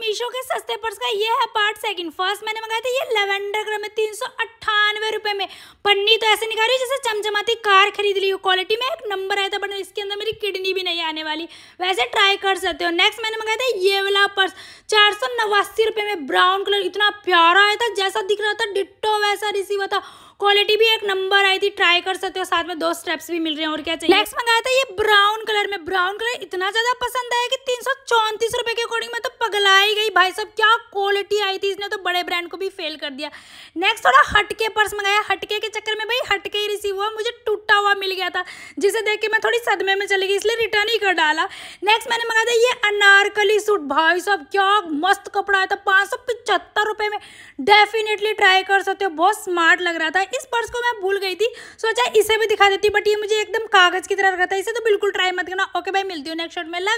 मीशो के सस्ते पर्स का ये है पार्ट सेकंड फर्स्ट मैंने मंगाया था ये लेवेंडर कलर में तीन सौ अट्ठानवे रुपये में पन्नी तो ऐसे निकाल रही जैसे चमचमाती कार खरीद ली हो क्वालिटी में एक नंबर आया था बट इसके अंदर मेरी किडनी भी नहीं आने वाली वैसे ट्राई कर सकते हो नेक्स्ट मैंने मंगाया था ये वाला पर्स चार सौ नवासी रुपये में ब्राउन कलर इतना प्यारा आया था जैसा दिख रहा था डिट्टो वैसा रिसीव था क्वालिटी भी एक नंबर आई थी ट्राई कर सकते हो साथ में दो स्टेप्स भी मिल रहे हैं और क्या चाहिए नेक्स्ट मंगाया था ये ब्राउन कलर में ब्राउन कलर इतना ज्यादा पसंद आया कि तीन सौ चौंतीस रुपए के अकॉर्डिंग में तो पगलाई गई भाई साहब क्या क्वालिटी आई थी इसने तो बड़े ब्रांड को भी फेल कर दिया नेक्स्ट थोड़ा हटके पर्स मंगाया हटके के चक्कर में भाई हटके ही रिसीव हुआ मुझे टूटा हुआ मिल गया था जिसे देख के मैं थोड़ी सदमे में चली गई इसलिए रिटर्न ही कर डाला नेक्स्ट मैंने मंगाया था ये अनारकली सूट भाई साहब क्या मस्त कपड़ा आया था पाँच सौ में डेफिनेटली ट्राई कर सकते हो बहुत स्मार्ट लग रहा था इस पर्स को मैं भूल गई थी सोचा इसे भी दिखा देती बट ये मुझे एकदम कागज़ की तरह लग रहा था इसे तो बिल्कुल ट्राई मत करना ओके भाई मिलती हूँ नेक्स्ट शॉट में